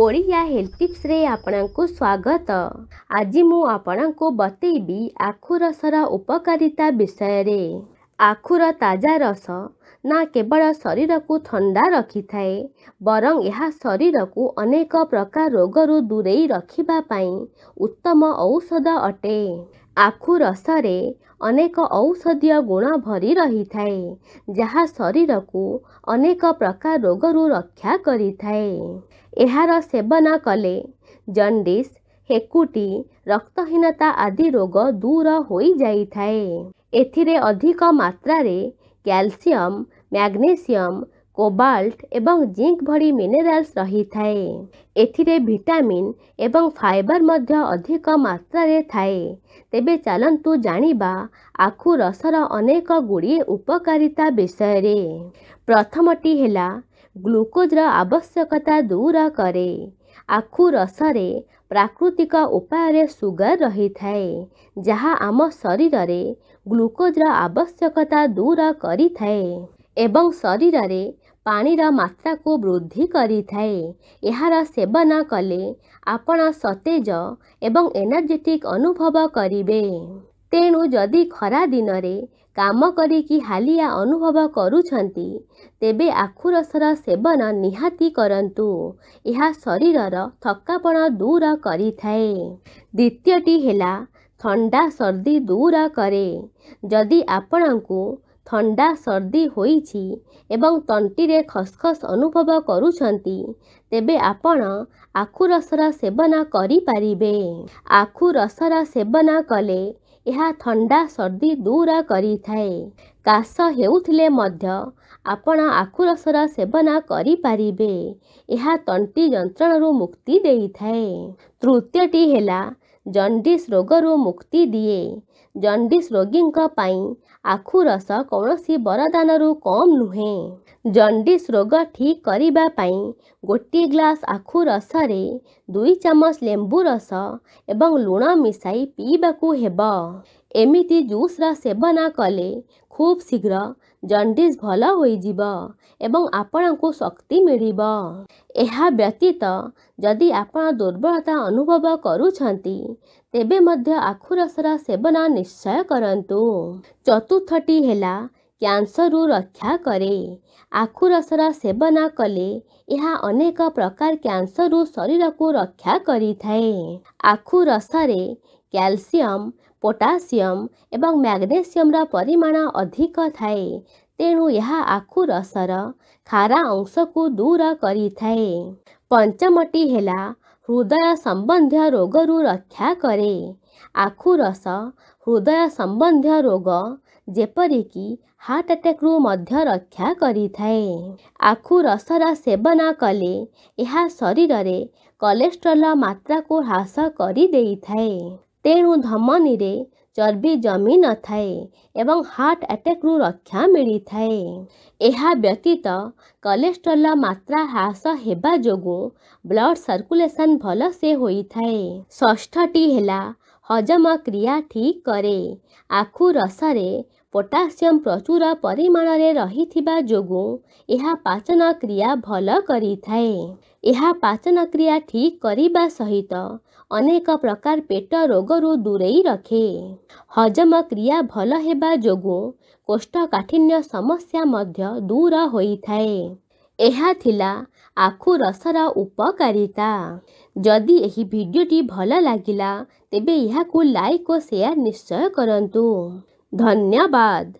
health tips रे आपणांको स्वागत आज म आपणा बतै आखु रसर उपकारिता विषय रे आखुर ताजा रस ना केवल शरीरको था रखिथाए बरङ यहाँ शरीरको अनेक प्रकार रोगहरू पाई उत्तम औषध अटे ଆଖୁ ରସରେ ଅନେକ ଔଷଧୀୟ ଗୁଣ ଭରି ରହିଥାଏ ଯାହା ଶରୀରକୁ ଅନେକ ପ୍ରକାର ରୋଗରୁ ରକ୍ଷା କରିଥାଏ ଏହାର ସେବନ କଲେ ଜଣ୍ଡିସ ହେକୁଟି ରକ୍ତହୀନତା ଆଦି ରୋଗ ଦୂର ହୋଇଯାଇଥାଏ ଏଥିରେ ଅଧିକ ମାତ୍ରାରେ କ୍ୟାଲସିୟମ ମ୍ୟାଗ୍ନେସିୟମ कोल्लट ए जिङ्क भिडियो मिनस रहिथाए एटामिन् ए फाइबरमा अधिक मत्रे थाए तेला जाँदा आखु रस र अनेक गुडी उपकारिता विषय प्रथमटी होला ग्लुकोज आवश्यकता दूर कर आखु रस प्राकृतिक उपयर सुगर रहे जहाँ आम शरीर ग्लुकोज र आवश्यकता दूर गरि ଏବଂ ଶରୀରରେ ପାଣିର ମାତ୍ରାକୁ ବୃଦ୍ଧି କରିଥାଏ ଏହାର ସେବନ କଲେ ଆପଣ ସତେଜ ଏବଂ ଏନର୍ଜେଟିକ୍ ଅନୁଭବ କରିବେ ତେଣୁ ଯଦି ଖରାଦିନରେ କାମ କରିକି ହାଲିଆ ଅନୁଭବ କରୁଛନ୍ତି ତେବେ ଆଖୁରସର ସେବନ ନିହାତି କରନ୍ତୁ ଏହା ଶରୀରର ଥକାପଣ ଦୂର କରିଥାଏ ଦ୍ୱିତୀୟଟି ହେଲା ଥଣ୍ଡା ସର୍ଦ୍ଦି ଦୂର କରେ ଯଦି ଆପଣଙ୍କୁ ଥଣ୍ଡା ସର୍ଦ୍ଦି ହୋଇଛି ଏବଂ ତଣ୍ଟିରେ ଖସଖସ ଅନୁଭବ କରୁଛନ୍ତି ତେବେ ଆପଣ ଆଖୁ ରସର ସେବନ କରିପାରିବେ ଆଖୁ ରସର ସେବନ କଲେ ଏହା ଥଣ୍ଡା ସର୍ଦ୍ଦି ଦୂର କରିଥାଏ କାଶ ହେଉଥିଲେ ମଧ୍ୟ ଆପଣ ଆଖୁ ରସର ସେବନ କରିପାରିବେ ଏହା ତଣ୍ଟି ଯନ୍ତ୍ରଣାରୁ ମୁକ୍ତି ଦେଇଥାଏ ତୃତୀୟଟି ହେଲା ଜଣ୍ଡିସ୍ ରୋଗରୁ ମୁକ୍ତି ଦିଏ ଜଣ୍ଡିସ୍ ରୋଗୀଙ୍କ ପାଇଁ ଆଖୁ ରସ କୌଣସି ବରଦାନରୁ କମ୍ ନୁହେଁ ଜଣ୍ଡିସ୍ ରୋଗ ଠିକ୍ କରିବା ପାଇଁ ଗୋଟିଏ ଗ୍ଲାସ୍ ଆଖୁ ରସରେ ଦୁଇ ଚାମଚ ଲେମ୍ବୁ ରସ ଏବଂ ଲୁଣ ମିଶାଇ ପିଇବାକୁ ହେବ ଏମିତି ଜୁସ୍ର ସେବନ କଲେ ଖୁବ୍ ଶୀଘ୍ର जंडिस भल व्यतीत जदि आप दुर्बलता अनुभव गरुँदै आखुरसर आखु सेवन निश्चय चतुर्थटी है क्यासर रक्षा कर आखु कले सेवन अनेक प्रकार शरीर शरीरको रक्षा करसरे क्यालसीयम पोटासियम एवं म्याग्नेसियम रा परिमाण अधिक थाए तेणु यहाँ आखु रस र खारा अंशको दूरक पञ्चमटी होला हृदय संबंधी रोग रु रक्षा करे आखु रस हृदय संबंधी रोग जपरिक हार्ट अटैक रु मध्य रक्षा करी रक्षाकरी आखु रस रा सेवन कले य शरीर रे कोलेस्ट्रॉल मात्रा को करी र मसकथाए तेनु धमणी रे चर्बी जमि थाए एवं हार्ट अटेक रु रक्षा मिली थाए एहा व्यतीत कोलेस्टेरॉल मात्रा हास हेबा जोगो ब्लड सर्कुलेशन भलो से होई थाए षष्ठटी हला हजम क्रिया ठीक करे आखु रसरे ପୋଟାସିୟମ୍ ପ୍ରଚୁର ପରିମାଣରେ ରହିଥିବା ଯୋଗୁଁ ଏହା ପାଚନ କ୍ରିୟା ଭଲ କରିଥାଏ ଏହା ପାଚନ କ୍ରିୟା ଠିକ୍ କରିବା ସହିତ ଅନେକ ପ୍ରକାର ପେଟ ରୋଗରୁ ଦୂରେଇ ରଖେ ହଜମ କ୍ରିୟା ଭଲ ହେବା ଯୋଗୁଁ କୋଷ୍ଠକାଠିନ୍ୟ ସମସ୍ୟା ମଧ୍ୟ ଦୂର ହୋଇଥାଏ ଏହା ଥିଲା ଆଖୁ ରସର ଉପକାରିତା ଯଦି ଏହି ଭିଡ଼ିଓଟି ଭଲ ଲାଗିଲା ତେବେ ଏହାକୁ ଲାଇକ୍ ଓ ସେୟାର ନିଶ୍ଚୟ କରନ୍ତୁ धन्यवाद